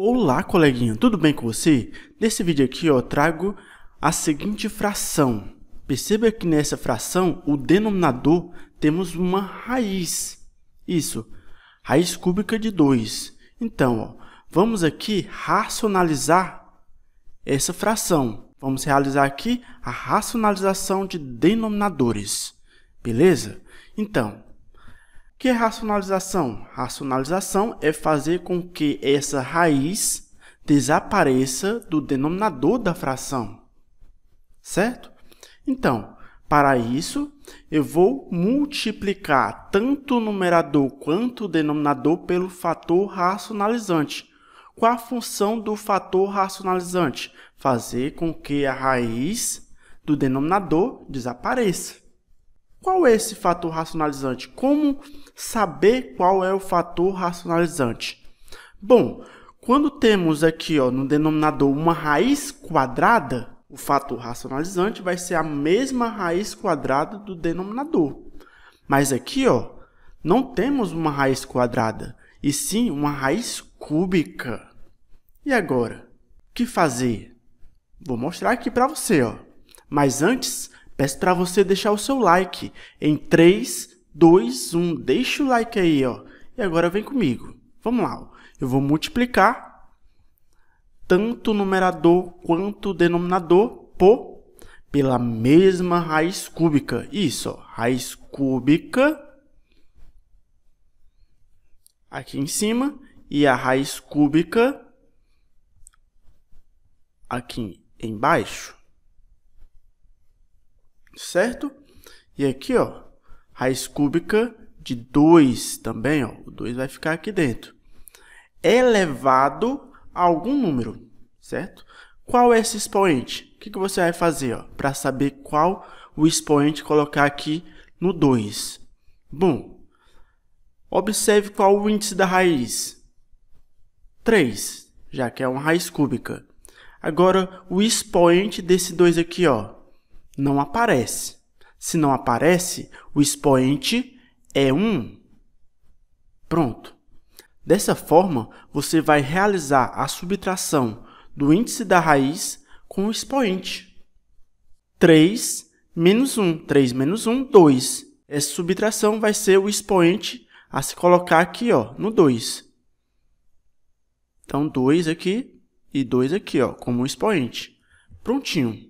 Olá, coleguinha, tudo bem com você? Nesse vídeo aqui eu trago a seguinte fração. Perceba que nessa fração, o denominador, temos uma raiz. Isso, raiz cúbica de 2. Então, ó, vamos aqui racionalizar essa fração. Vamos realizar aqui a racionalização de denominadores. Beleza? Então, que é racionalização? Racionalização é fazer com que essa raiz desapareça do denominador da fração, certo? Então, para isso, eu vou multiplicar tanto o numerador quanto o denominador pelo fator racionalizante. Qual a função do fator racionalizante? Fazer com que a raiz do denominador desapareça. Qual é esse fator racionalizante? Como saber qual é o fator racionalizante? Bom, quando temos aqui ó, no denominador uma raiz quadrada, o fator racionalizante vai ser a mesma raiz quadrada do denominador. Mas aqui ó, não temos uma raiz quadrada, e sim uma raiz cúbica. E agora? O que fazer? Vou mostrar aqui para você. Ó. Mas antes, peço para você deixar o seu like em 3, 2, 1. Deixa o like aí, ó. E agora vem comigo. Vamos lá. Eu vou multiplicar tanto o numerador quanto o denominador por pela mesma raiz cúbica. Isso, ó. raiz cúbica aqui em cima e a raiz cúbica aqui embaixo certo? E aqui, ó, raiz cúbica de 2 também, ó, o 2 vai ficar aqui dentro, elevado é a algum número, certo? Qual é esse expoente? O que, que você vai fazer para saber qual o expoente colocar aqui no 2? Bom, observe qual o índice da raiz. 3, já que é uma raiz cúbica. Agora, o expoente desse 2 aqui, ó, não aparece. Se não aparece, o expoente é 1. Pronto. Dessa forma, você vai realizar a subtração do índice da raiz com o expoente. 3 menos 1. 3 menos 1, 2. Essa subtração vai ser o expoente a se colocar aqui ó, no 2. Então, 2 aqui e 2 aqui ó, como expoente. Prontinho.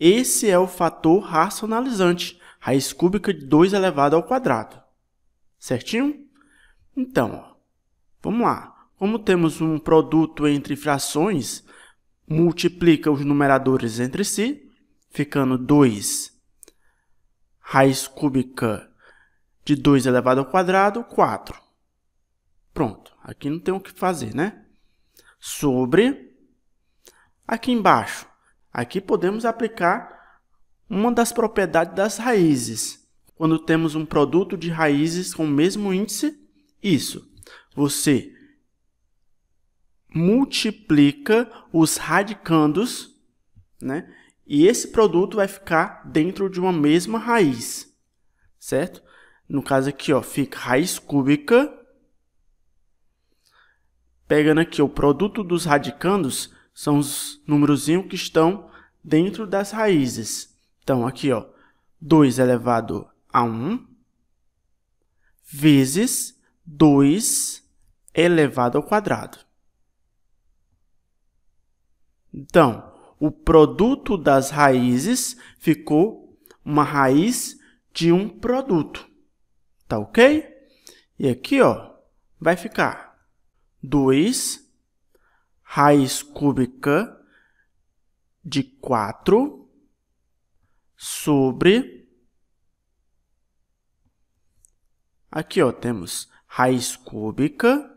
Esse é o fator racionalizante, raiz cúbica de 2 elevado ao quadrado. Certinho? Então, ó, vamos lá. Como temos um produto entre frações, multiplica os numeradores entre si, ficando 2 raiz cúbica de 2 elevado ao quadrado, 4. Pronto, aqui não tem o que fazer, né? Sobre, aqui embaixo, Aqui podemos aplicar uma das propriedades das raízes. Quando temos um produto de raízes com o mesmo índice, isso. Você multiplica os radicandos, né? E esse produto vai ficar dentro de uma mesma raiz, certo? No caso aqui, ó, fica raiz cúbica. Pegando aqui o produto dos radicandos, são os números que estão dentro das raízes. Então, aqui, ó, 2 elevado a 1 vezes 2 elevado ao quadrado. Então, o produto das raízes ficou uma raiz de um produto. Tá ok? E aqui, ó, vai ficar 2 raiz cúbica de 4 sobre. Aqui ó, temos raiz cúbica.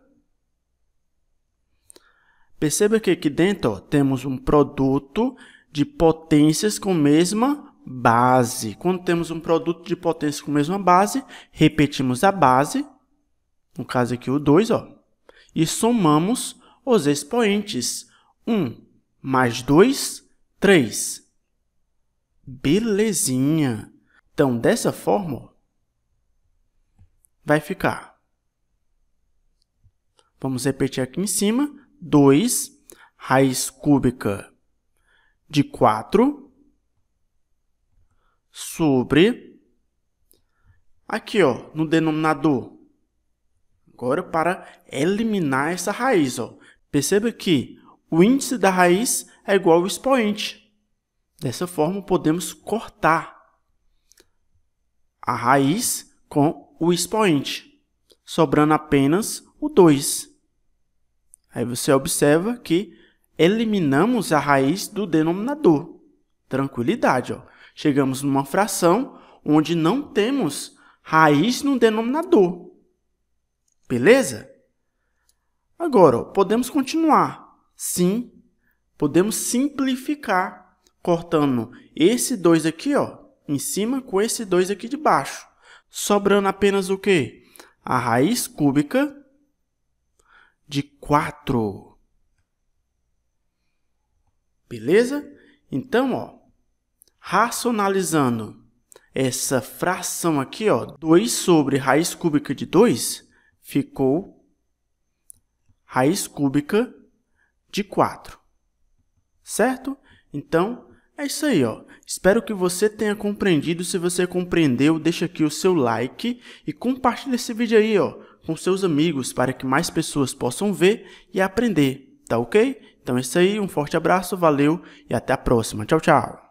Perceba que aqui dentro ó, temos um produto de potências com mesma base. Quando temos um produto de potências com mesma base, repetimos a base, no caso aqui o 2, ó, e somamos os expoentes. 1 mais 2 3. Belezinha. Então, dessa forma, vai ficar. Vamos repetir aqui em cima. 2 raiz cúbica de 4 sobre... Aqui, ó, no denominador. Agora, para eliminar essa raiz, ó. Perceba que o índice da raiz é igual ao expoente. Dessa forma, podemos cortar a raiz com o expoente, sobrando apenas o 2. Aí você observa que eliminamos a raiz do denominador. Tranquilidade, ó. Chegamos numa fração onde não temos raiz no denominador. Beleza? Agora, ó, podemos continuar. Sim, podemos simplificar cortando esse 2 aqui ó, em cima com esse 2 aqui de baixo, sobrando apenas o quê? A raiz cúbica de 4. Beleza? Então, ó, racionalizando essa fração aqui, ó, 2 sobre raiz cúbica de 2, ficou raiz cúbica de 4 certo? Então, é isso aí, ó. Espero que você tenha compreendido. Se você compreendeu, deixa aqui o seu like e compartilha esse vídeo aí, ó, com seus amigos para que mais pessoas possam ver e aprender, tá OK? Então é isso aí, um forte abraço, valeu e até a próxima. Tchau, tchau.